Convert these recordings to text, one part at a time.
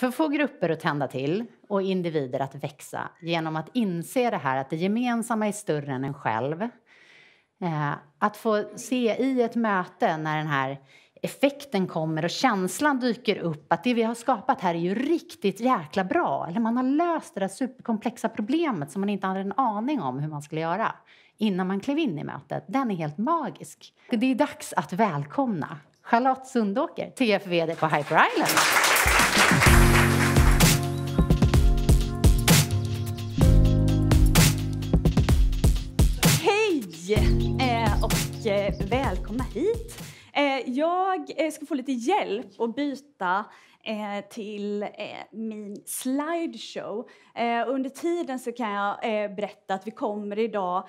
För att få grupper att tända till och individer att växa genom att inse det här att det gemensamma är större än en själv. Eh, att få se i ett möte när den här effekten kommer och känslan dyker upp att det vi har skapat här är ju riktigt jäkla bra. Eller man har löst det där superkomplexa problemet som man inte hade en aning om hur man skulle göra innan man klev in i mötet. Den är helt magisk. Det är dags att välkomna Charlotte Sundåker, TF-VD på Hyper Island. Eh, välkomna hit. Eh, jag eh, ska få lite hjälp att byta till min slideshow. Under tiden så kan jag berätta att vi kommer idag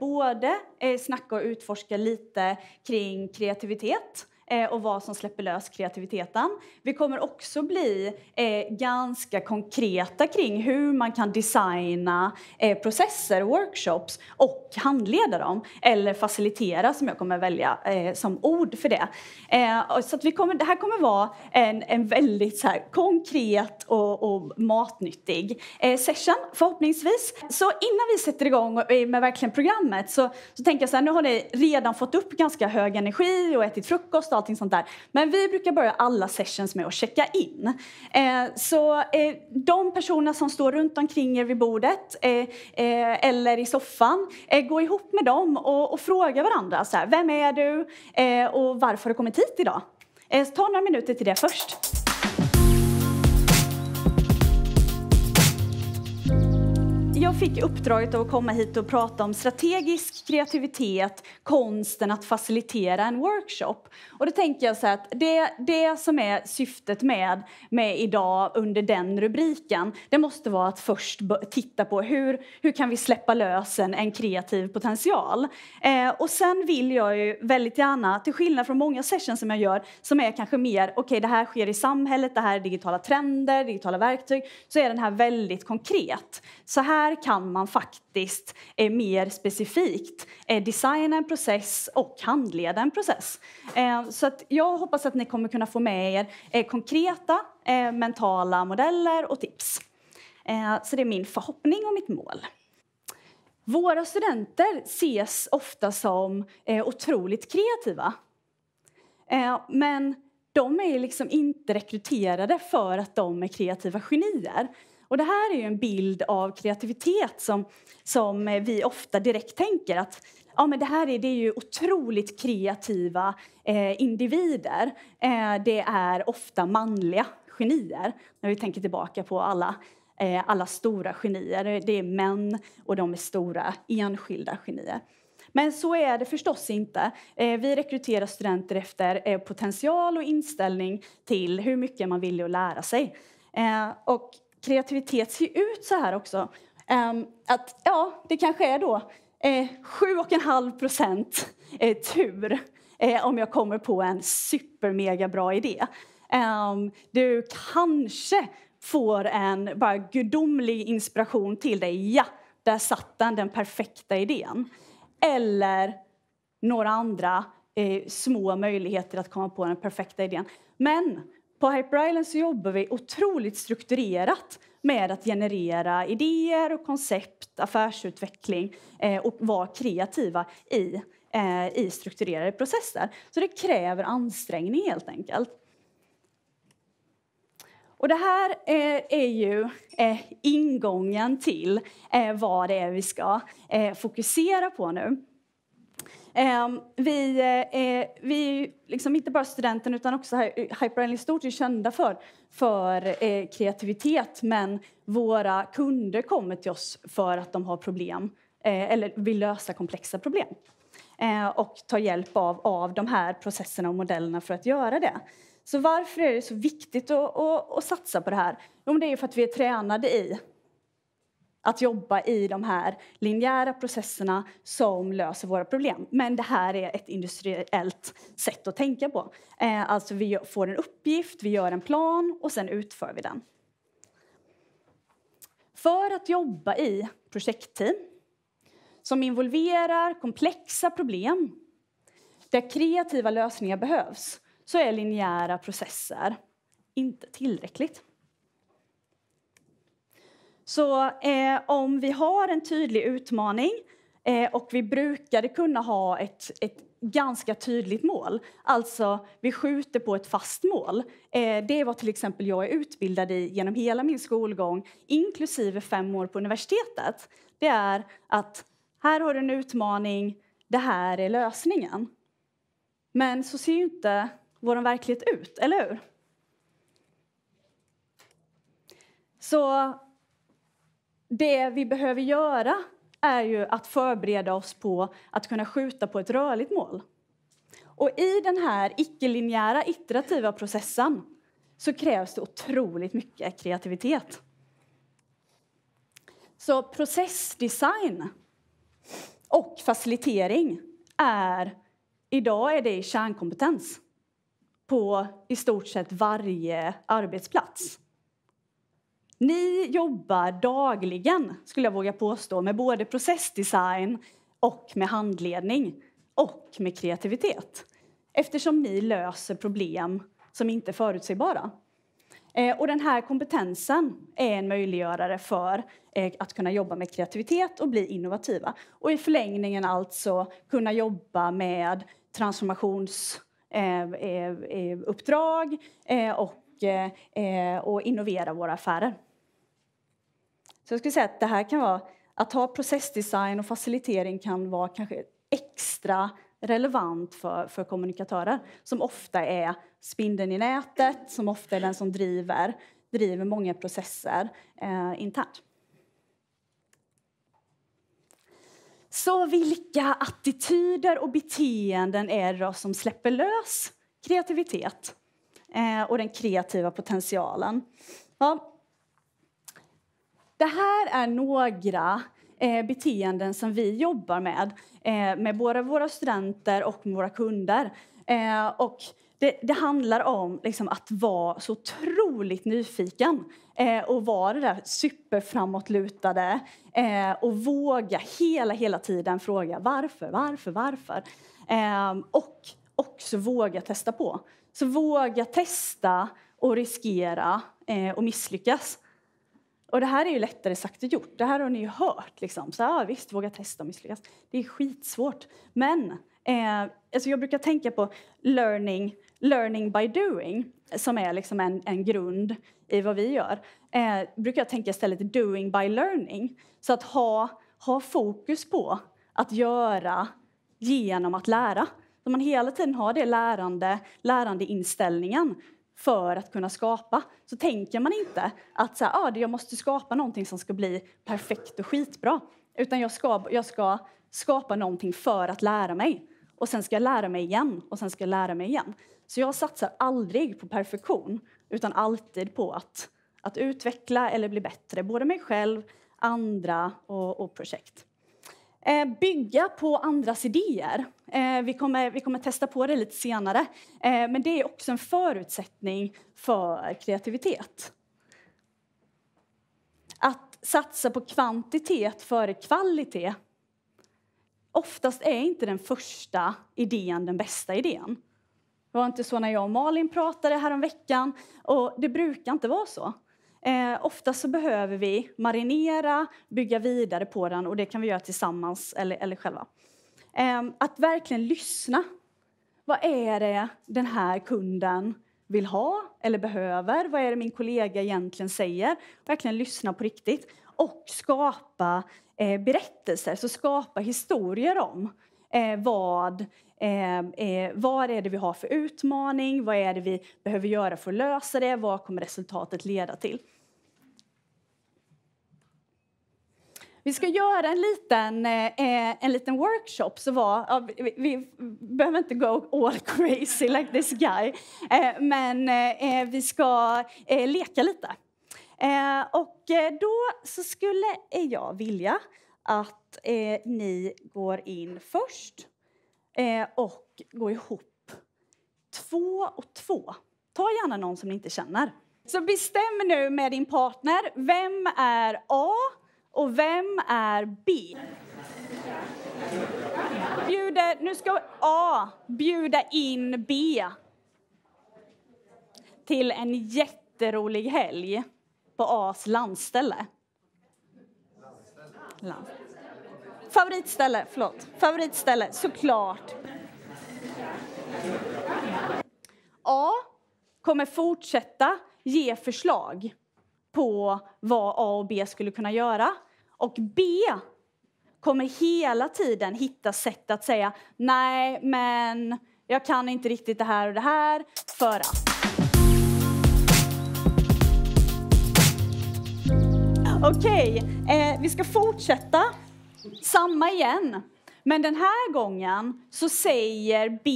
både snacka och utforska lite kring kreativitet eh, och vad som släpper lös kreativiteten. Vi kommer också bli eh, ganska konkreta kring hur man kan designa eh, processer, workshops och handleda dem eller facilitera som jag kommer välja eh, som ord för det. Eh, så att vi kommer, det här kommer vara en, en väldigt så här, konkret och, och matnyttig eh, session förhoppningsvis. Så innan vi sätter igång med verkligen programmet så, så tänker jag så här, nu har ni redan fått upp ganska hög energi och ätit frukost allting sånt där. Men vi brukar börja alla sessions med att checka in. Eh, så eh, de personer som står runt omkring er vid bordet eh, eh, eller i soffan, eh, gå ihop med dem och, och fråga varandra. Så här, vem är du och varför har du kommit hit idag? ta några minuter till det först. Jag fick uppdraget att komma hit och prata om strategisk kreativitet, konsten att facilitera en workshop. Och då tänker jag så att det, det som är syftet med, med idag under den rubriken, det måste vara att först titta på hur, hur kan vi släppa lös en, en kreativ potential? Eh, och sen vill jag ju väldigt gärna, till skillnad från många sessions som jag gör, som är kanske mer, okej okay, det här sker i samhället, det här är digitala trender, digitala verktyg, så är den här väldigt konkret. Så här här kan man faktiskt eh, mer specifikt eh, designa en process och handleda en process. Eh, så att jag hoppas att ni kommer kunna få med er eh, konkreta eh, mentala modeller och tips. Eh, så det är min förhoppning och mitt mål. Våra studenter ses ofta som otroligt kreativa. men de är liksom inte rekryterade för att de är kreativa genier. Och det här är ju en bild av kreativitet som, som vi ofta direkt tänker att ja, men det här är, det är ju otroligt kreativa eh, individer. Eh, det är ofta manliga genier, när vi tänker tillbaka på alla eh, alla stora genier, det är män och de är stora enskilda genier. Men så är det förstås inte. Eh, vi rekryterar studenter efter eh, potential och inställning till hur mycket man vill att lära sig. Eh, och kreativitet ser ut så här också. Ehm, att ja, det kanske är då 7,5 eh, procent eh, tur eh, om jag kommer på en supermegabra idé. Ehm, du kanske får en bara gudomlig inspiration till dig. Ja, där satt den, den perfekta idén. Eller några andra eh, små möjligheter att komma på den perfekta idén. Men på Hyper Island så jobbar vi otroligt strukturerat med att generera idéer och koncept, affärsutveckling eh, och vara kreativa i, eh, i strukturerade processer. Så det kräver ansträngning helt enkelt. Och det här eh, är ju eh, ingången till eh, vad det är vi ska fokusera på nu. Ehm, vi, eh, eh, vi är liksom inte bara studenten utan också Hyper i stort är kända för, för eh, kreativitet men våra kunder kommer till oss för att de har problem eller vill lösa komplexa problem och tar hjälp av, av de här processerna och modellerna för att göra det. Så varför är det så viktigt att, att, att satsa på det här? Jo, det är för att vi är tränade i att jobba i de här linjära processerna som löser våra problem. Men det här är ett industriellt sätt att tänka på. Eh, alltså vi får en uppgift, vi gör en plan och sen utför vi den. För att jobba i projektteam som involverar komplexa problem där kreativa lösningar behövs så är linjära processer inte tillräckligt. Så eh, om vi har en tydlig utmaning eh, och vi brukade kunna ha ett, ett ganska tydligt mål. Alltså, vi skjuter på ett fast mål. Eh, det var till exempel jag är utbildad i genom hela min skolgång, inklusive fem år på universitetet. Det är att här har du en utmaning, det här är lösningen. Men så ser ju inte vår verklighet ut, eller hur? Så det vi behöver göra är ju att förbereda oss på att kunna skjuta på ett rörligt mål. Och i den här icke-linjära iterativa processen så krävs det otroligt mycket kreativitet. Så processdesign och facilitering är idag är det kärnkompetens på i stort sett varje arbetsplats. Ni jobbar dagligen, skulle jag våga påstå, med både processdesign och med handledning och med kreativitet eftersom ni löser problem som inte är förutsägbara. Eh, och den här kompetensen är en möjliggörare för eh, att kunna jobba med kreativitet och bli innovativa. Och i förlängningen alltså kunna jobba med transformationsuppdrag eh, och, och innovera våra affärer. Så jag skulle säga att det här kan vara, att ha processdesign och facilitering kan vara kanske extra relevant för, för kommunikatörer som ofta är spindeln i nätet, som ofta är den som driver, driver många processer eh, internt. Så vilka attityder och beteenden är det som släpper lös kreativitet eh, och den kreativa potentialen? Ja, det här är några eh, beteenden som vi jobbar med, eh, med både våra studenter och våra kunder. Eh, och det, det, handlar om liksom, att vara så otroligt nyfiken och vara det där superframåtlutade och våga hela, hela tiden fråga varför, varför, varför. Ehm, och också våga testa på. Så våga testa och riskera och misslyckas. Och det här är ju lättare sagt än gjort. Det här har ni ju hört. Liksom. Så, ah, visst, våga testa och misslyckas. Det är skitsvårt. Men eh, alltså jag brukar tänka på learning, learning by doing som är liksom en, en grund i vad vi gör. Eh, brukar jag tänka istället doing by learning. Så att ha, ha fokus på att göra genom att lära. Så man hela tiden har det lärande, lärandeinställningen för att kunna skapa så tänker man inte att så här, ah, jag måste skapa någonting som ska bli perfekt och skitbra. Utan jag ska, jag ska skapa någonting för att lära mig. Och sen ska jag lära mig igen och sen ska jag lära mig igen. Så jag satsar aldrig på perfektion utan alltid på att, att utveckla eller bli bättre. Både mig själv, andra och, och projekt. Eh, bygga på andras idéer. Eh, vi, kommer, vi kommer testa på det lite senare. Eh, men det är också en förutsättning för kreativitet. Att satsa på kvantitet före kvalitet oftast är inte den första idén den bästa idén. Det var inte så när jag och Malin pratade häromveckan och det brukar inte vara så. Eh, Ofta så behöver vi marinera, bygga vidare på den och det kan vi göra tillsammans eller, eller själva. Eh, att verkligen lyssna. Vad är det den här kunden vill ha eller behöver? Vad är det min kollega egentligen säger? Verkligen lyssna på riktigt och skapa eh, berättelser, så skapa historier om eh, vad Eh, eh, vad är det vi har för utmaning? Vad är det vi behöver göra för att lösa det? Vad kommer resultatet leda till? Vi ska göra en liten, eh, eh en liten workshop. Så var, ja, vi, vi, behöver inte go all crazy like this guy, eh, men eh, eh vi ska leka lite. och då så skulle jag vilja att ni går in först eh, och gå ihop två och två. Ta gärna någon som ni inte känner. Så bestäm nu med din partner. Vem är A och vem är B? Bjuder, nu ska A bjuda in B till en jätterolig helg på As landställe. Land. Favoritställe, förlåt. Favoritställe, såklart. A kommer fortsätta ge förslag på vad A och B skulle kunna göra. Och B kommer hela tiden hitta sätt att säga nej, men jag kan inte riktigt det här och det här för att. Okej, okay, eh, vi ska fortsätta samma igen. Men den här gången så säger B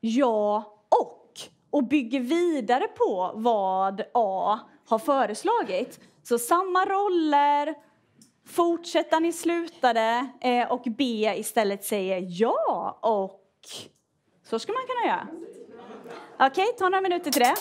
ja och och bygger vidare på vad A har föreslagit. Så samma roller, fortsätt där ni slutade eh, och B istället säger ja och. Så ska man kunna göra. Okej, okay, ta några minuter till det.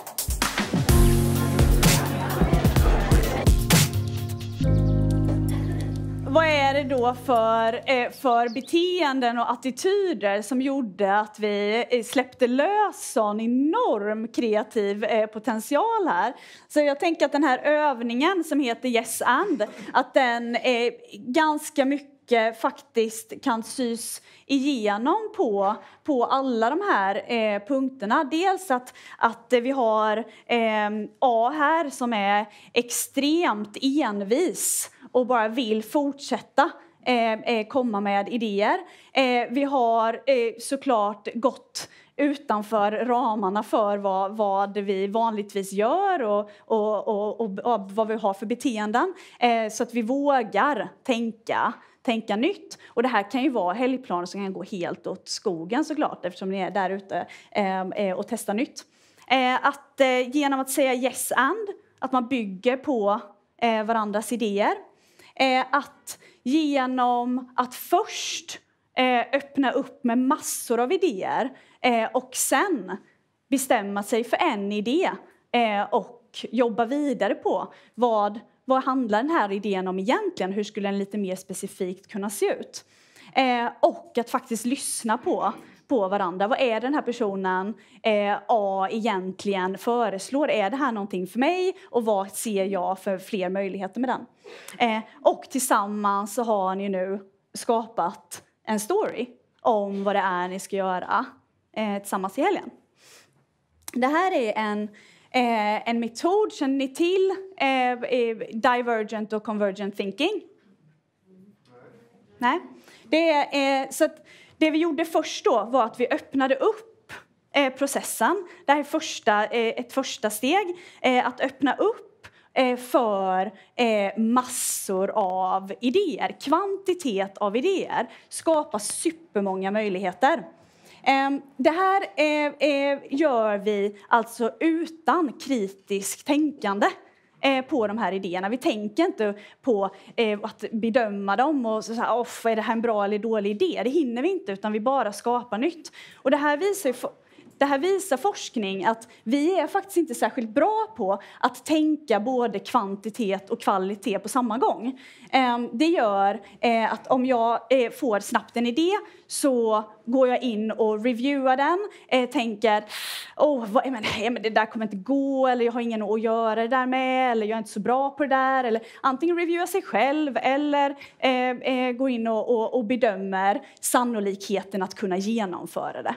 vad är det då för, eh, för beteenden och attityder som gjorde att vi eh, släppte lös sån enorm kreativ eh, potential här? Så jag tänker att den här övningen som heter Yes and, att den är ganska mycket faktiskt kan sys igenom på, på alla de här eh, punkterna. Dels att, att vi har eh, A här som är extremt envis och bara vill fortsätta eh, eh, komma med idéer. Eh, vi har eh, såklart gått utanför ramarna för vad, vad vi vanligtvis gör och, och, och, och, vad vi har för beteenden, eh, så att vi vågar tänka tänka nytt. Och det här kan ju vara helgplaner som kan gå helt åt skogen såklart eftersom ni är där ute ehm, eh, och testar nytt. Eh, att, genom att säga yes and, att man bygger på varandras idéer Eh, att genom att först eh, öppna upp med massor av idéer eh, och sen bestämma sig för en idé eh, och jobba vidare på vad, vad handlar den här idén om egentligen? Hur skulle den lite mer specifikt kunna se ut? Eh, och att faktiskt lyssna på på varandra. Vad är den här personen eh, A egentligen föreslår? Är det här någonting för mig? Och vad ser jag för fler möjligheter med den? Eh, och tillsammans så har ni nu skapat en story om vad det är ni ska göra eh, tillsammans i helgen. Det här är en Eh, en metod, känner ni till eh, eh divergent och convergent thinking? Nej. Det är, eh, så att det vi gjorde först då var att vi öppnade upp eh, processen. Det här är första, eh, ett första steg, eh, att öppna upp för massor av idéer. Kvantitet av idéer skapar supermånga möjligheter. Ehm, det här gör vi alltså utan kritiskt tänkande. Eh, på de här idéerna. Vi tänker inte på eh, att bedöma dem och så här, off, är det här en bra eller dålig idé? Det hinner vi inte, utan vi bara skapar nytt. Och det här visar det här visar forskning att vi är faktiskt inte särskilt bra på att tänka både kvantitet och kvalitet på samma gång. Ehm, det gör eh, att om jag eh, får snabbt en idé så går jag in och reviewar den, eh, tänker oh, vad, men, det där kommer inte gå, eller jag har ingen att göra det där med, eller jag är inte så bra på det där. Eller, antingen reviewar sig själv eller går in och, och bedömer sannolikheten att kunna genomföra det.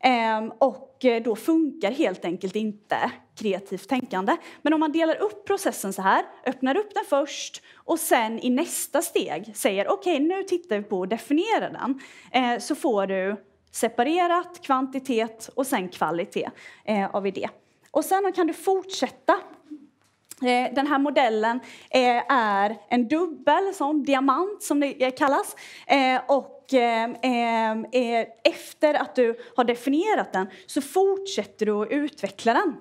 Ehm, och eh, då funkar helt enkelt inte kreativt tänkande. Men om man delar upp processen så här, öppnar upp den först och sen i nästa steg säger okej, okay, nu tittar vi på att definiera den, eh, så får du separerat kvantitet och sen kvalitet eh, av idé. Och sen kan du fortsätta den här modellen är en dubbel sån, diamant som det kallas. Och och eh, eh, efter att du har definierat den så fortsätter du att utveckla den.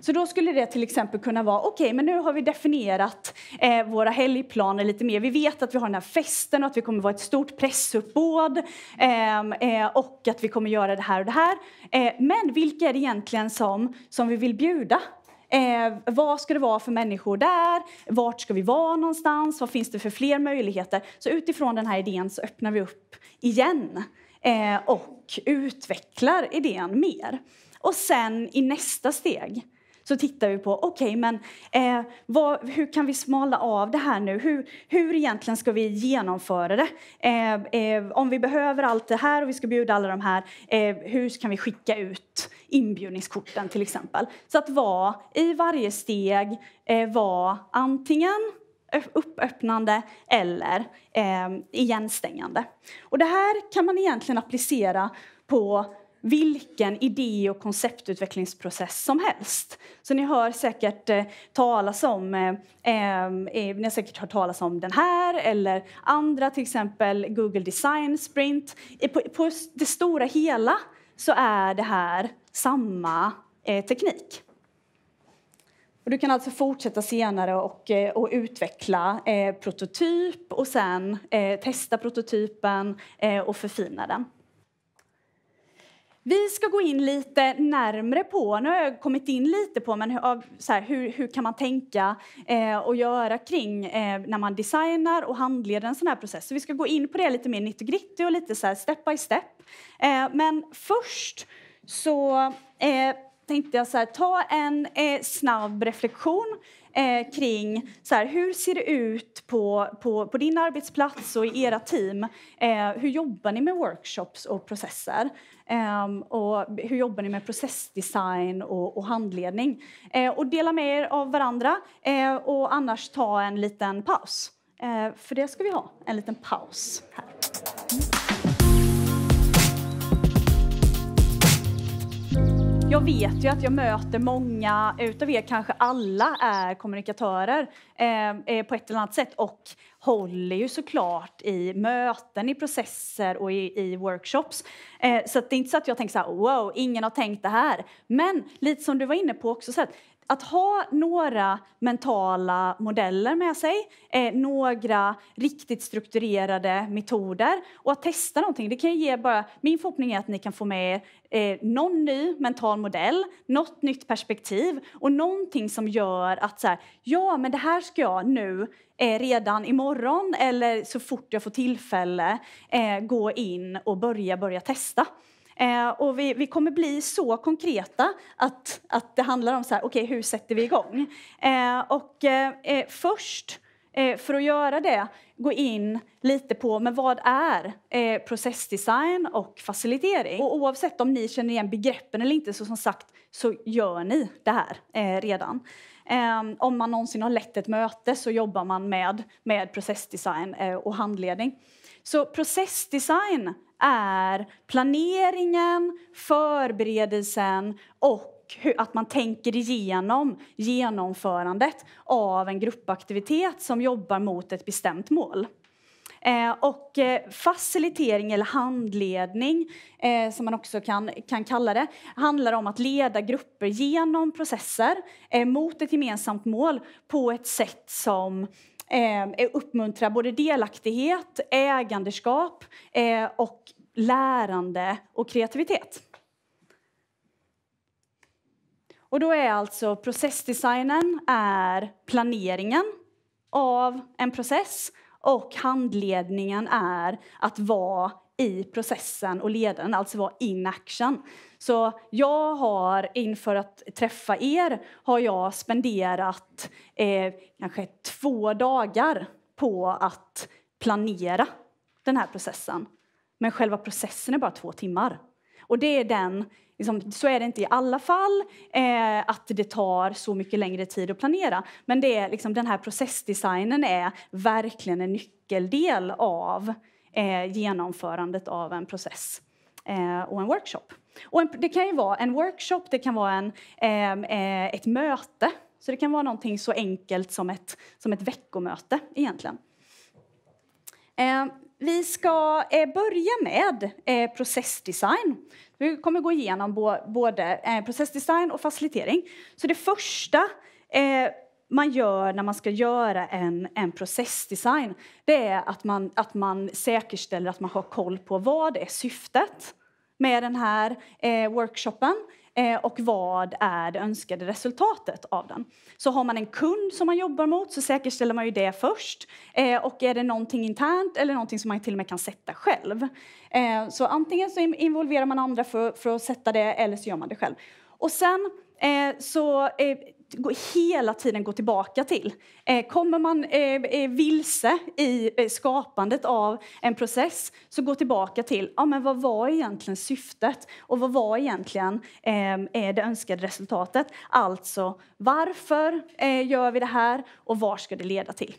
Så då skulle det till exempel kunna vara, okej, okay, men nu har vi definierat eh, våra helgplaner lite mer. Vi vet att vi har den här festen och att vi kommer vara ett stort pressuppbåd ehm, eh, och att vi kommer göra det här och det här. Eh, men vilka är det egentligen som, som vi vill bjuda? Eh, vad ska det vara för människor där? Vart ska vi vara någonstans? Vad finns det för fler möjligheter? Så utifrån den här idén så öppnar vi upp igen eh, och utvecklar idén mer. Och sen i nästa steg så tittar vi på okej, okay, men eh, vad, hur kan vi smala av det här nu? Hur, hur egentligen ska vi genomföra det? Eh, eh, om vi behöver allt det här och vi ska bjuda alla de här, eh, hur kan vi skicka ut inbjudningskorten till exempel? Så att vara i varje steg, eh, vara antingen uppöppnande eller eh, igenstängande. Och det här kan man egentligen applicera på vilken idé och konceptutvecklingsprocess som helst. Så ni hör säkert eh, talas om, eh, ehm, eh, ni har säkert hört talas om den här eller andra, till exempel Google Design Sprint. På, på det stora hela så är det här samma eh, teknik. Och du kan alltså fortsätta senare och, eh, och utveckla eh, prototyp och sen eh, testa prototypen eh, och förfina den. Vi ska gå in lite närmre på, nu har jag kommit in lite på, men hur, så här, hur, hur kan man tänka eh, och göra kring eh, när man designar och handleder en sån här process. Så vi ska gå in på det lite mer nitty-gritty och lite så här step by step. Eh, men först så eh, tänkte jag så här, ta en eh, snabb reflektion eh, kring så här, hur ser det ut på, på, på din arbetsplats och i era team? Eh, hur jobbar ni med workshops och processer? Ehm, och hur jobbar ni med processdesign och, och handledning? Eh, och dela med er av varandra eh, och annars ta en liten paus. Eh, för det ska vi ha, en liten paus här. Jag vet ju att jag möter många utav er, kanske alla är kommunikatörer eh, eh, på ett eller annat sätt och håller ju såklart i möten, i processer och i, i workshops. Eh, så det är inte så att jag tänker så här, wow, ingen har tänkt det här. Men lite som du var inne på också, så att att ha några mentala modeller med sig, eh, några riktigt strukturerade metoder och att testa någonting. Det kan ge bara, min förhoppning är att ni kan få med er eh, någon ny mental modell, något nytt perspektiv och någonting som gör att så här, ja, men det här ska jag nu eh, redan imorgon eller så fort jag får tillfälle eh, gå in och börja, börja testa. Eh, och vi, vi, kommer bli så konkreta att, att det handlar om så här, okay, hur sätter vi igång? Eh, och eh, eh först, eh, för att göra det, gå in lite på men vad är eh, processdesign och facilitering. Och oavsett om ni känner igen begreppen eller inte, så som sagt, så gör ni det här redan. Ehm, om man någonsin har lett ett möte så jobbar man med, med processdesign och handledning. Så processdesign är planeringen, förberedelsen och att man tänker igenom genomförandet av en gruppaktivitet som jobbar mot ett bestämt mål. Eh, och eh, facilitering eller handledning, eh, som man också kan, kan kalla det, handlar om att leda grupper genom processer mot ett gemensamt mål på ett sätt som uppmuntrar både delaktighet, ägandeskap och lärande och kreativitet. Och då är alltså processdesignen är planeringen av en process och handledningen är att vara i processen och leden, alltså vara in action. Så jag har inför att träffa er har jag spenderat eh, kanske två dagar på att planera den här processen. Men själva processen är bara två timmar. Och det är den, liksom, så är det inte i alla fall, eh, att det tar så mycket längre tid att planera. Men det är, liksom, den här processdesignen är verkligen en nyckeldel av eh, genomförandet av en process eh, och en workshop. Och en, det kan ju vara en workshop, det kan vara en, ehm, eh, ett möte. Så det kan vara någonting så enkelt som ett, som ett veckomöte egentligen. Ehm, vi ska eh, börja med eh, processdesign. Vi kommer gå igenom både eh, processdesign och facilitering. Så det första man gör när man ska göra en, en processdesign det är att man, att man säkerställer att man har koll på vad är syftet med den här workshopen. Eh, och vad är det önskade resultatet av den. Så har man en kund som man jobbar mot så säkerställer man ju det först. Eh, och är det någonting internt eller någonting som man till och med kan sätta själv. Eh, så antingen så involverar man andra för, för att sätta det eller så gör man det själv. Och sen så hela tiden gå tillbaka till. Eh, kommer man eh, eh, vilse i skapandet av en process så gå tillbaka till ja, men vad var egentligen syftet och vad var egentligen ehm, det önskade resultatet. Alltså varför gör vi det här och var ska det leda till?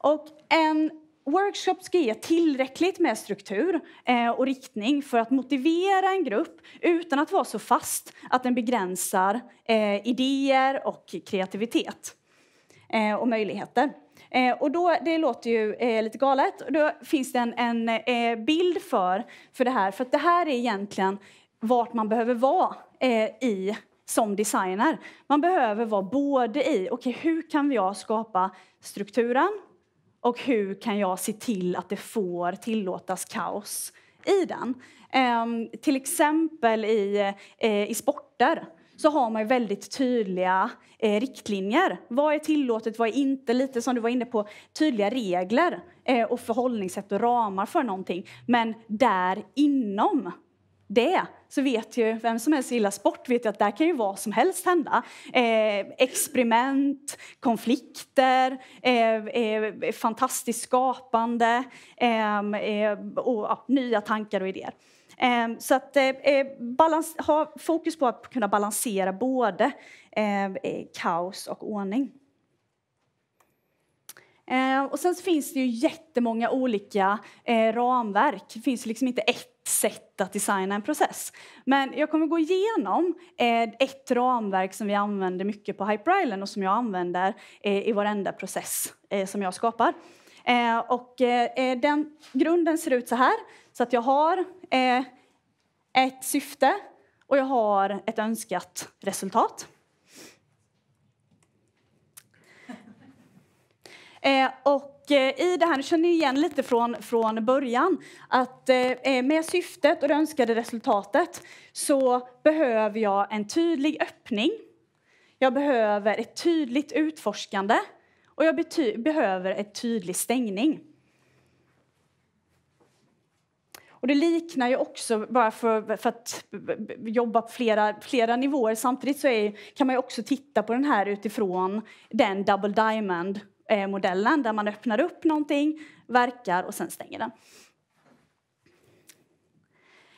Och en workshops ska ge tillräckligt med struktur eh, och riktning för att motivera en grupp utan att vara så fast att den begränsar eh, idéer och kreativitet eh, och möjligheter. och då, det låter ju lite galet. Då finns det en, en bild för, för det här. För det här är egentligen vart man behöver vara i som designer. Man behöver vara både i, okej okay, hur kan jag skapa strukturen och hur kan jag se till att det får tillåtas kaos i den? Eh, till exempel i, eh, i sporter så har man väldigt tydliga eh, riktlinjer. Vad är tillåtet, vad är inte? Lite som du var inne på, tydliga regler eh, och förhållningssätt och ramar för någonting. Men där inom det så vet ju vem som helst gillar sport vet ju att där kan ju vad som helst hända. Eh, experiment, konflikter, eh, eh, fantastiskt skapande ehm, eh, och ja, nya tankar och idéer. Ehm, så att eh, eh, balans, ha fokus på att kunna balansera både ehm, kaos och ordning. och sen finns det ju jättemånga olika ramverk. Det finns liksom inte ett sätt att designa en process. Men jag kommer gå igenom eh, ett ramverk som vi använder mycket på Hyper Island och som jag använder eh, i varenda process eh, som jag skapar. Och den grunden ser ut så här, så att jag har ett syfte och jag har ett önskat resultat. Och Eh, i det här, nu känner ni igen lite från, från början, att eh, eh, med syftet och det önskade resultatet så behöver jag en tydlig öppning. Jag behöver ett tydligt utforskande och jag behöver en tydlig stängning. Och det liknar ju också, bara för, för att jobba på flera, flera nivåer samtidigt så är, kan man ju också titta på den här utifrån den double diamond Eh, modellen där man öppnar upp någonting, verkar och sen stänger den.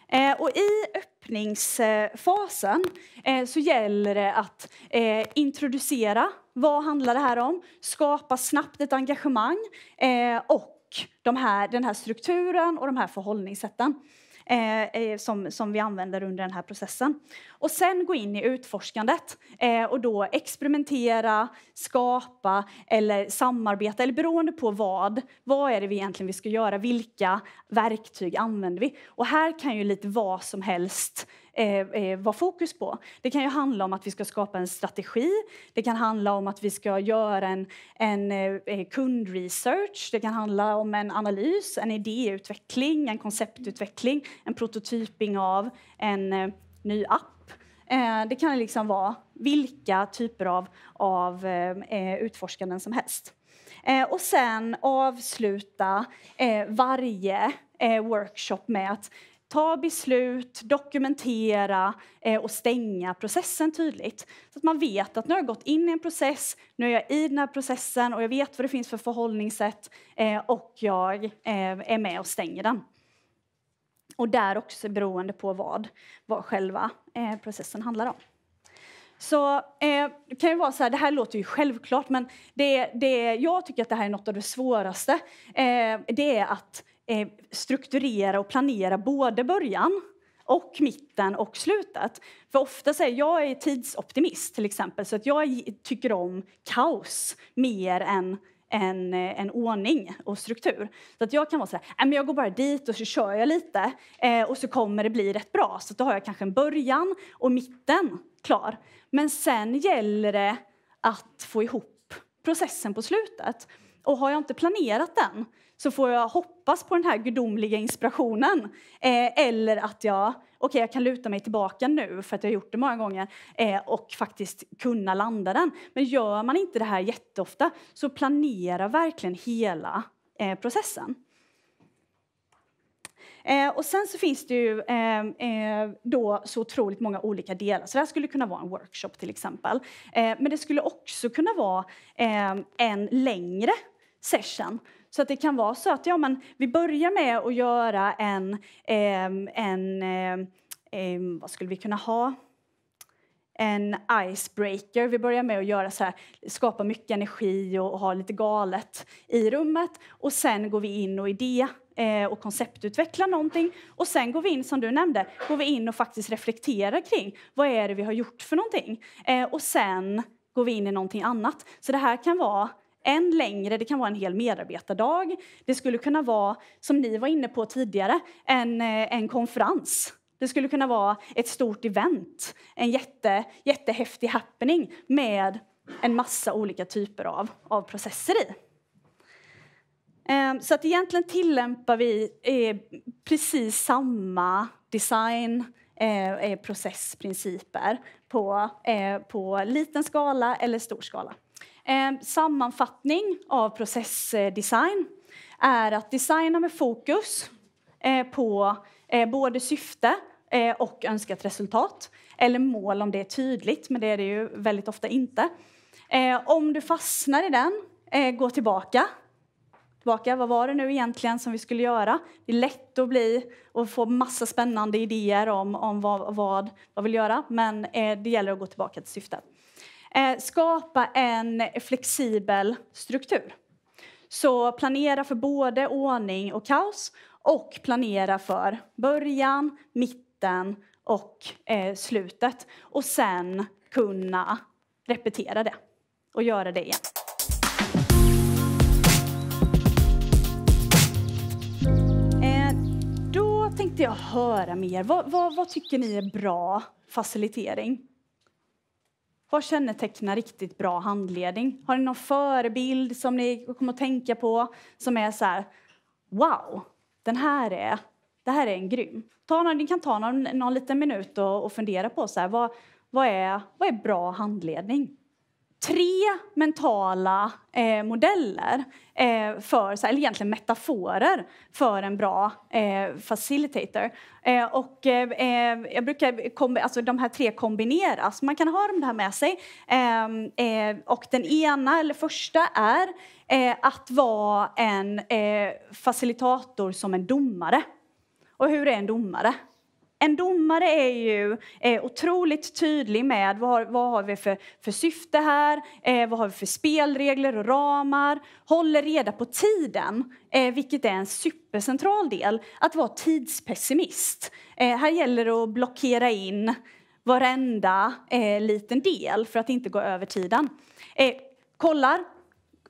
Eh, och I öppningsfasen eh, så gäller det att introducera. Vad handlar det här om? Skapa snabbt ett engagemang och de här, den här strukturen och de här förhållningssätten. Eh, eh, som, som vi använder under den här processen. Och sen gå in i utforskandet eh, och då experimentera, skapa eller samarbeta eller beroende på vad. Vad är det vi egentligen vi ska göra? Vilka verktyg använder vi? Och här kan ju lite vad som helst eh, eh var fokus på. Det kan ju handla om att vi ska skapa en strategi. Det kan handla om att vi ska göra en, en eh, eh, kundresearch. Det kan handla om en analys, en idéutveckling, en konceptutveckling, en prototyping av en eh, ny app. Eh, det kan liksom vara vilka typer av, av eh, utforskanden som helst. och sen avsluta varje workshop med att ta beslut, dokumentera eh, och stänga processen tydligt. Så att man vet att nu har jag gått in i en process, nu är jag i den här processen och jag vet vad det finns för förhållningssätt eh, och jag eh, är med och stänger den. Och där också beroende på vad, vad själva processen handlar om. Så det kan ju vara så här, det här låter ju självklart men det, det, jag tycker att det här är något av det svåraste. det är att Eh, strukturera och planera både början och mitten och slutet. För ofta säger jag är tidsoptimist till exempel så att jag tycker om kaos mer än en, eh, en ordning och struktur. Så att jag kan vara så här, äh, men jag går bara dit och så kör jag lite eh, och så kommer det bli rätt bra. Så då har jag kanske en början och mitten klar. Men sen gäller det att få ihop processen på slutet. Och har jag inte planerat den så får jag hoppas på den här gudomliga inspirationen. Eh, eller att jag, okay, jag kan luta mig tillbaka nu för att jag har gjort det många gånger eh, och faktiskt kunna landa den. Men gör man inte det här jätteofta så planera verkligen hela eh, processen. Eh, och sen så finns det ju eh, eh, då så otroligt många olika delar. Så det här skulle kunna vara en workshop till exempel. Eh, men det skulle också kunna vara eh, en längre session så att det kan vara så att ja, men vi börjar med att göra en, eh, en eh, ehm, vad skulle vi kunna ha? en icebreaker. Vi börjar med att göra så här, skapa mycket energi och, och ha lite galet i rummet. Och sen går vi in och idé eh, och konceptutvecklar någonting. Och sen går vi in, som du nämnde, går vi in och faktiskt reflekterar kring vad är det vi har gjort för någonting. Eh, och sen går vi in i någonting annat. Så det här kan vara än längre, det kan vara en hel medarbetardag. Det skulle kunna vara, som ni var inne på tidigare, en, eh, en konferens. Det skulle kunna vara ett stort event, en jätte, jättehäftig happening med en massa olika typer av, av processer i. Ehm, så att egentligen tillämpar vi eh, precis samma design, eh, processprinciper på, på liten skala eller stor skala. Ehm, sammanfattning av processdesign är att designa med fokus eh, på eh, både syfte eh, och önskat resultat. Eller mål om det är tydligt, men det är det ju väldigt ofta inte. Om du fastnar i den, gå tillbaka. Tillbaka, vad var det nu egentligen som vi skulle göra? Det är lätt att bli och få massa spännande idéer om, om vad, vad, vad vill göra, men det gäller att gå tillbaka till syftet. Eh, skapa en flexibel struktur. Så planera för både ordning och kaos och planera för början, mitten och eh, slutet. Och sen kunna repetera det och göra det igen. Eh, då tänkte jag höra mer. Vad, vad, vad tycker ni är bra facilitering? Vad kännetecknar riktigt bra handledning? Har ni någon förebild som ni kommer att tänka på som är så här, wow, den här är, det här är en grym? Ta, någon, ni kan ta någon, någon liten minut och, och fundera på så här, vad, vad, är, vad är bra handledning? tre mentala eh, modeller, eh, för, eller egentligen metaforer för en bra eh, facilitator. Eh, och, eh, eh, jag brukar alltså, de här tre kombineras. Man kan ha de här med sig. Ehm, och den ena, eller första, är att vara en facilitator som en domare. Och hur är en domare? En domare är ju eh, otroligt tydlig med vad, vad har vi för, för syfte här, eh, vad har vi för spelregler och ramar, håller reda på tiden, eh, vilket är en supercentral del, att vara tidspessimist. Eh, här gäller det att blockera in varenda liten del för att inte gå över tiden. kollar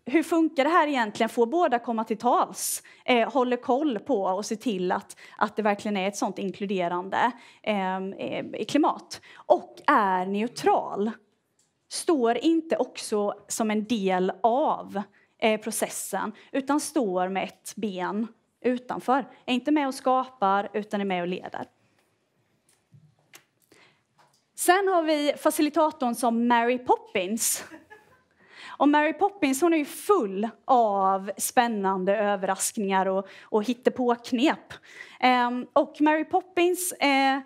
hur funkar det här egentligen? Får båda komma till tals? Eh, håller koll på och ser till att, att det verkligen är ett sånt inkluderande ehm, eh, klimat. Och är neutral. Står inte också som en del av eh, processen utan står med ett ben utanför. Är inte med och skapar utan är med och leder. Sen har vi facilitatorn som Mary Poppins och Mary Poppins hon är ju full av spännande överraskningar och, och hittepåknep. Eh, och Mary Poppins eh,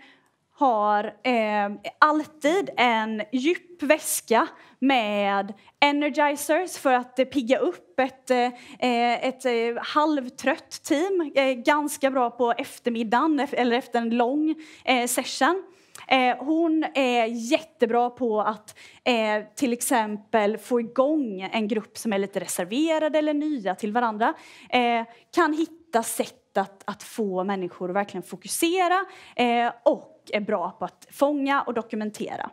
har eh, alltid en djup väska med energizers för att eh, pigga upp ett, eh, eh, ett eh, halvtrött team. Eh, ganska bra på eftermiddagen eller efter en lång eh, session. Eh, hon är jättebra på att eh, till exempel få igång en grupp som är lite reserverade eller nya till varandra. Eh, kan hitta sätt att, att, få människor att verkligen fokusera eh, och är bra på att fånga och dokumentera.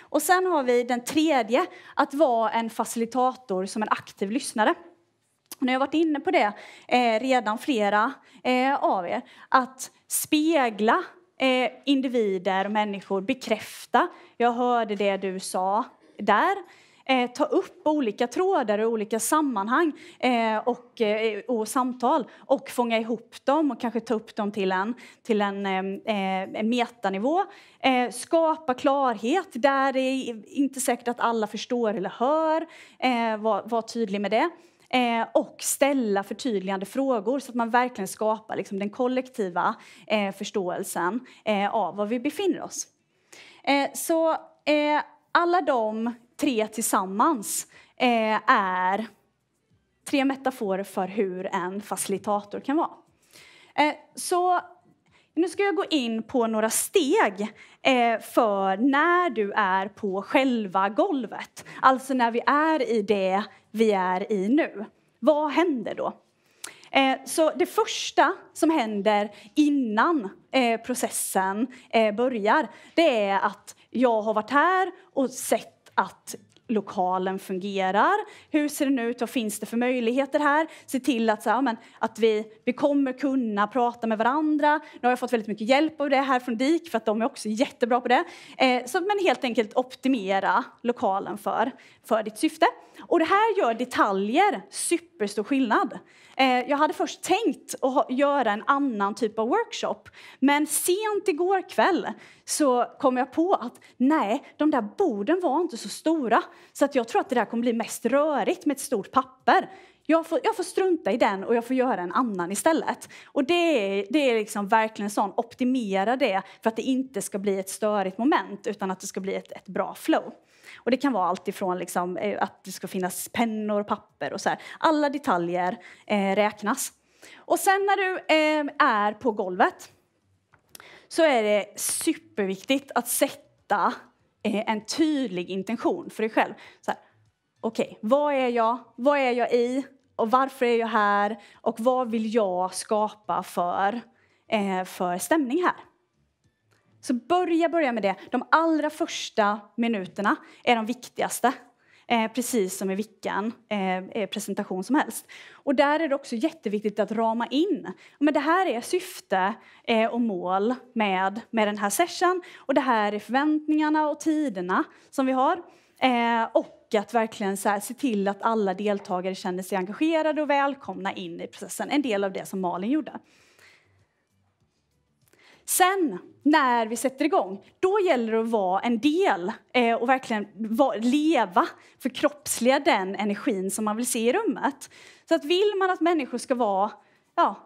Och sen har vi den tredje, att vara en facilitator som en aktiv lyssnare. Nu har jag varit inne på det eh, redan flera eh, av er, att spegla eh, individer och människor bekräfta. Jag hörde det du sa där. Eh, ta upp olika trådar och olika sammanhang eh, och, eh, och samtal och fånga ihop dem och kanske ta upp dem till en, till en, eh, eh, en metanivå. Eh, skapa klarhet där det är inte säkert att alla förstår eller hör. var, var tydlig med det. Eh, och ställa förtydligande frågor så att man verkligen skapar liksom, den kollektiva eh, förståelsen eh, av var vi befinner oss. Eh, så eh, alla de tre tillsammans eh, är tre metaforer för hur en facilitator kan vara. så nu ska jag gå in på några steg för när du är på själva golvet. Alltså när vi är i det vi är i nu. Vad händer då? Eh, så det första som händer innan eh, processen eh, börjar, det är att jag har varit här och sett att lokalen fungerar. Hur ser den ut? Vad finns det för möjligheter här? Se till att, så här, men, att vi, vi kommer kunna prata med varandra. Nu har jag fått väldigt mycket hjälp av det här från DIK för att de är också jättebra på det. Eh, så, men helt enkelt optimera lokalen för, för ditt syfte. Och det här gör detaljer superstor skillnad. Eh, jag hade först tänkt att göra en annan typ av workshop, men sent igår kväll så kom jag på att nej, de där borden var inte så stora, så att jag tror att det där kommer bli mest rörigt med ett stort papper. Jag får, jag får, strunta i den och jag får göra en annan istället. Och det är, det är liksom verkligen sån, optimera det för att det inte ska bli ett störigt moment utan att det ska bli ett, ett bra flow. Och det kan vara allt ifrån liksom, eh, att det ska finnas pennor och papper och så här. Alla detaljer eh, räknas. Och sen när du eh, är på golvet så är det superviktigt att sätta eh, en tydlig intention för dig själv. Okej, okay, vad är jag? Vad är jag i? Och varför är jag här? Och vad vill jag skapa för, eh, för stämning här? Så börja, börja med det. De allra första minuterna är de viktigaste. Eh, precis som i vilken eh, eh, presentation som helst. Och där är det också jätteviktigt att rama in. Men det här är syfte eh, och mål med, med den här session och det här är förväntningarna och tiderna som vi har. Eh, och att verkligen så här, se till att alla deltagare känner sig engagerade och välkomna in i processen. En del av det som Malin gjorde. Sen när vi sätter igång, då gäller det att vara en del eh, och verkligen leva, förkroppsliga den energin som man vill se i rummet. Så att vill man att människor ska vara ja,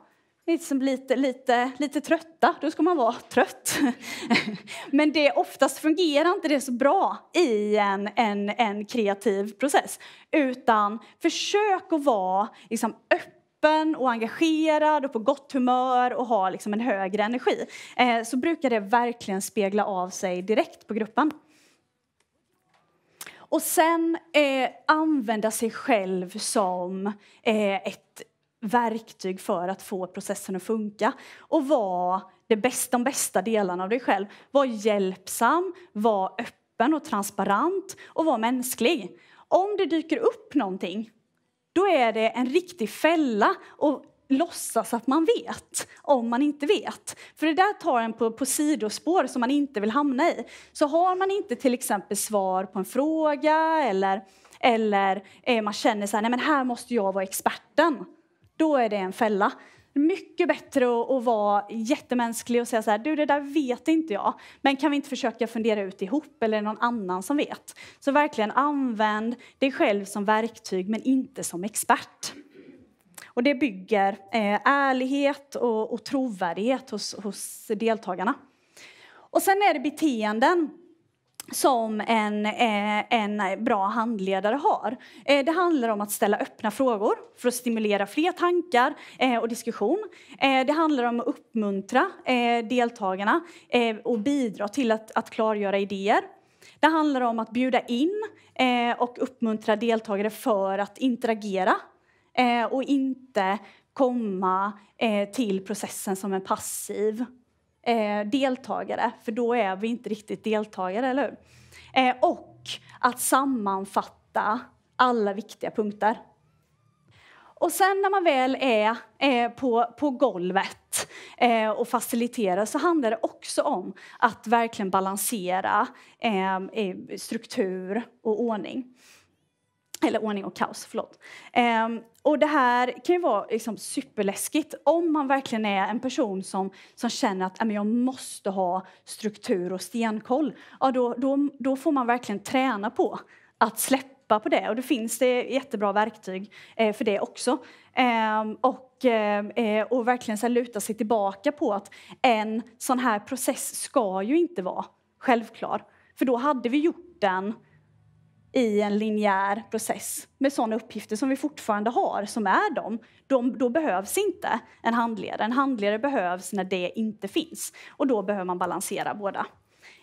liksom lite, lite, lite trötta, då ska man vara trött. Men det, oftast fungerar inte det så bra i en, en, en kreativ process. Utan försök att vara liksom, öppen öppen och engagerad och på gott humör och har liksom en högre energi eh, så brukar det verkligen spegla av sig direkt på gruppen. Och sen eh, använda sig själv som eh, ett verktyg för att få processen att funka och vara det bästa, de bästa delarna av dig själv. Var hjälpsam, var öppen och transparent och var mänsklig. Om det dyker upp någonting då är det en riktig fälla att låtsas att man vet, om man inte vet. För det där tar en på, på sidospår som man inte vill hamna i. Så har man inte till exempel svar på en fråga eller, eller man känner så här, nej men här måste jag vara experten. Då är det en fälla mycket bättre att, vara jättemänsklig och säga så här, du det där vet inte jag, men kan vi inte försöka fundera ut ihop eller någon annan som vet? Så verkligen använd dig själv som verktyg men inte som expert. Och det bygger eh, ärlighet och, och trovärdighet hos, hos deltagarna. Och sen är det beteenden som en, eh, en eh, bra handledare har. Eh, det handlar om att ställa öppna frågor för att stimulera fler tankar och diskussion. Det handlar om att uppmuntra deltagarna och bidra till att, att klargöra idéer. Det handlar om att bjuda in och uppmuntra deltagare för att interagera och inte komma till processen som en passiv eh, deltagare, för då är vi inte riktigt deltagare, eller hur? Eh, och att sammanfatta alla viktiga punkter. Och sen när man väl är eh, på, på golvet eh, och faciliterar så handlar det också om att verkligen balansera eh, struktur och ordning. Eller ordning och kaos, förlåt. Um, och det här kan ju vara liksom superläskigt om man verkligen är en person som, som känner att ah, jag måste ha struktur och stenkoll. Ja, då, då, då får man verkligen träna på att släppa på det. Och det finns det jättebra verktyg eh, för det också. Um, och, eh, eh, och verkligen så luta sig tillbaka på att en sån här process ska ju inte vara självklar. För då hade vi gjort den i en linjär process med sådana uppgifter som vi fortfarande har, som är dem, de, då behövs inte en handledare. En handledare behövs när det inte finns och då behöver man balansera båda,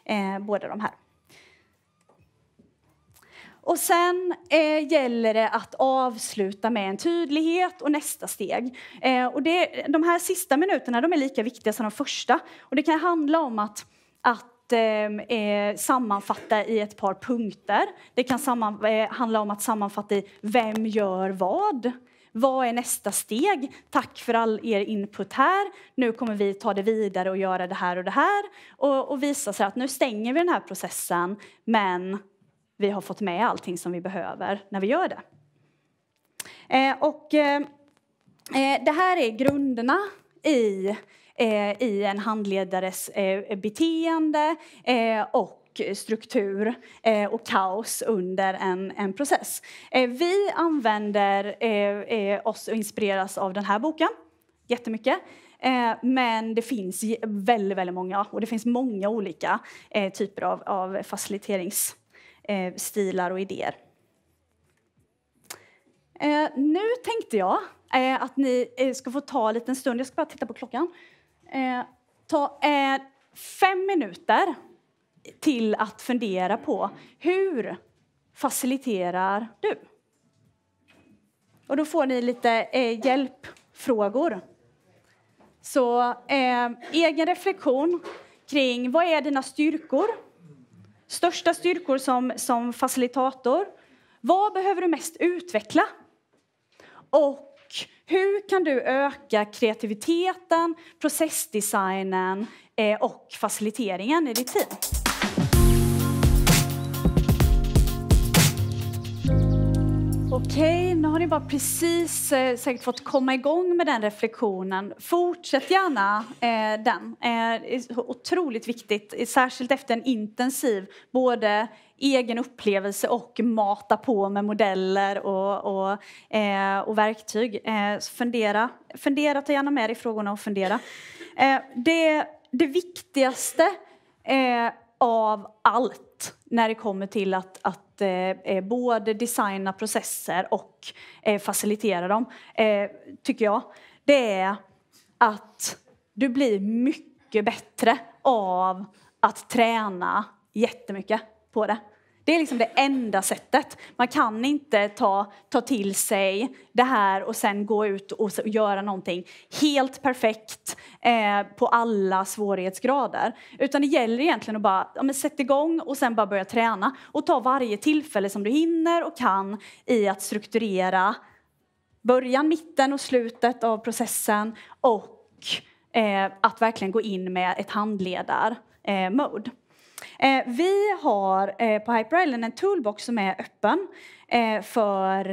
eh, båda de här. Och sen eh, gäller det att avsluta med en tydlighet och nästa steg. Eh, och det, de här sista minuterna de är lika viktiga som de första och det kan handla om att, att att ehm, eh, sammanfatta i ett par punkter. Det kan samman, eh, handla om att sammanfatta i vem gör vad. Vad är nästa steg? Tack för all er input här. Nu kommer vi ta det vidare och göra det här och det här och, och visa sig att nu stänger vi den här processen men vi har fått med allting som vi behöver när vi gör det. Eh, och, eh, eh, det här är grunderna i eh, i en handledares eh, beteende eh, och struktur eh, och kaos under en, en process. Eh, vi använder eh, oss och inspireras av den här boken jättemycket. Men det finns väldigt, väldigt många och det finns många olika typer av, av faciliteringsstilar och idéer. Nu tänkte jag att ni ska få ta en liten stund, jag ska bara titta på klockan. Eh, ta eh, fem minuter till att fundera på hur faciliterar du? Och då får ni lite eh, hjälpfrågor. Så eh, egen reflektion kring vad är dina styrkor? Största styrkor som, som facilitator. Vad behöver du mest utveckla? Och hur kan du öka kreativiteten, processdesignen eh, och faciliteringen i ditt team? Okej, nu har ni bara precis eh, säkert fått komma igång med den reflektionen. Fortsätt gärna eh, den. Eh, otroligt viktigt, särskilt efter en intensiv både egen upplevelse och mata på med modeller och, och, eh, och verktyg. Eh, fundera, fundera, ta gärna med dig frågorna och fundera. Eh, det, det viktigaste eh, av allt när det kommer till att, att eh, eh, både designa processer och eh, facilitera dem, eh, tycker jag, det är att du blir mycket bättre av att träna jättemycket på det. Det är liksom det enda sättet. Man kan inte ta, ta till sig det här och sen gå ut och, och göra någonting helt perfekt eh, på alla svårighetsgrader. Utan det gäller egentligen att bara ja, men sätta igång och sen bara börja träna och ta varje tillfälle som du hinner och kan i att strukturera början, mitten och slutet av processen och eh, att verkligen gå in med ett handledarmode. Eh, Eh, vi har eh, på Hyper Island en toolbox som är öppen eh, för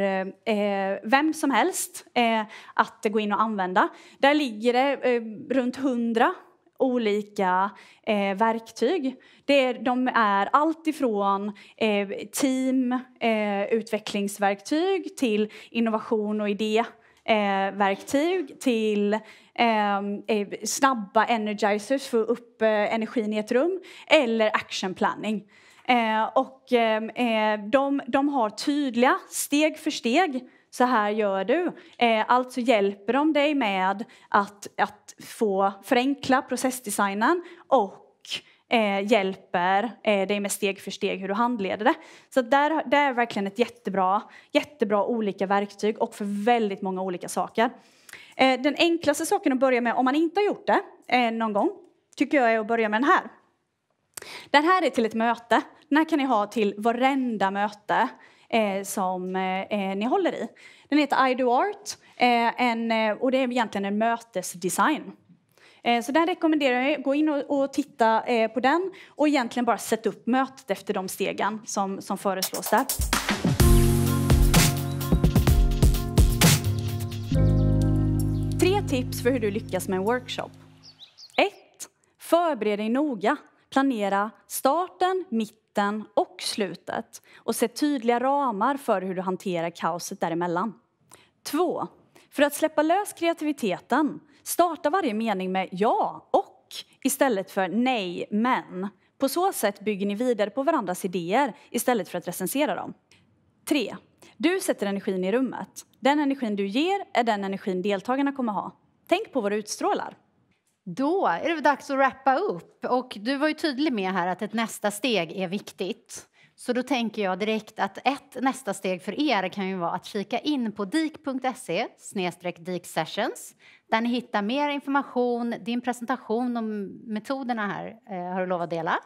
vem som helst att gå in och använda. Där ligger det runt hundra olika eh, verktyg. Det, de är allt ifrån eh, teamutvecklingsverktyg eh, till innovation och idéverktyg till Ehm, snabba energizers för att få upp eh, energin i ett rum eller action planning. Eh, och ehm, eh, de, de har tydliga, steg för steg, så här gör du. Alltså hjälper de dig med att, att få förenkla processdesignen och hjälper dig med steg för steg hur du handleder det. Så där, där är verkligen ett jättebra, jättebra olika verktyg och för väldigt många olika saker. Eh, den enklaste saken att börja med om man inte har gjort det eh, någon gång tycker jag är att börja med den här. Den här är till ett möte. Den här kan ni ha till varenda möte eh, som ni håller i. Den heter I do art och det är egentligen en mötesdesign. Så den rekommenderar jag, gå in och, titta på den och egentligen bara sätta upp mötet efter de stegen som föreslås där. tips för hur du lyckas med en workshop. 1. Förbered dig noga. Planera starten, mitten och slutet. Och se tydliga ramar för hur du hanterar kaoset däremellan. 2. För att släppa lös kreativiteten, starta varje mening med ja och istället för nej, men. På så sätt bygger ni vidare på varandras idéer istället för att recensera dem. 3. Du sätter energin i rummet. Den energin du ger är den energin deltagarna kommer ha tänk på vad du utstrålar. Då är det dags att wrappa upp. Och du var ju tydlig med här att ett nästa steg är viktigt. Så då tänker jag direkt att ett nästa steg för er kan ju vara att kika in på dik.se diksessions där ni hittar mer information, din presentation om metoderna här eh, har du lovat dela.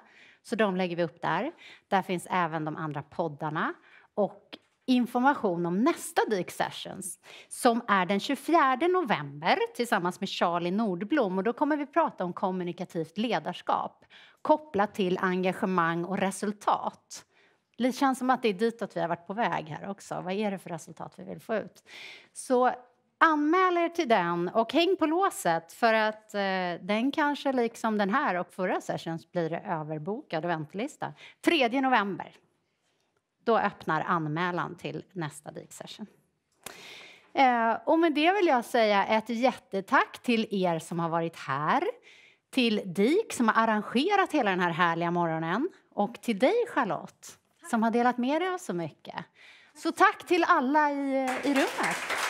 Så de lägger vi upp där. Där finns även de andra poddarna och information om nästa Dyk Sessions som är den 24 november tillsammans med Charlie Nordblom. Och då kommer vi prata om kommunikativt ledarskap kopplat till engagemang och resultat. Det känns som att det är ditåt vi har varit på väg här också. Vad är det för resultat vi vill få ut? Så anmäl er till den och häng på låset för att eh, den kanske liksom den här och förra sessions blir överbokad och väntelista. 3 november. Då öppnar anmälan till nästa DIK-session. Eh, och med det vill jag säga ett jättetack till er som har varit här, till DIK som har arrangerat hela den här härliga morgonen och till dig Charlotte som har delat med dig av så mycket. Så tack till alla i, eh, i rummet.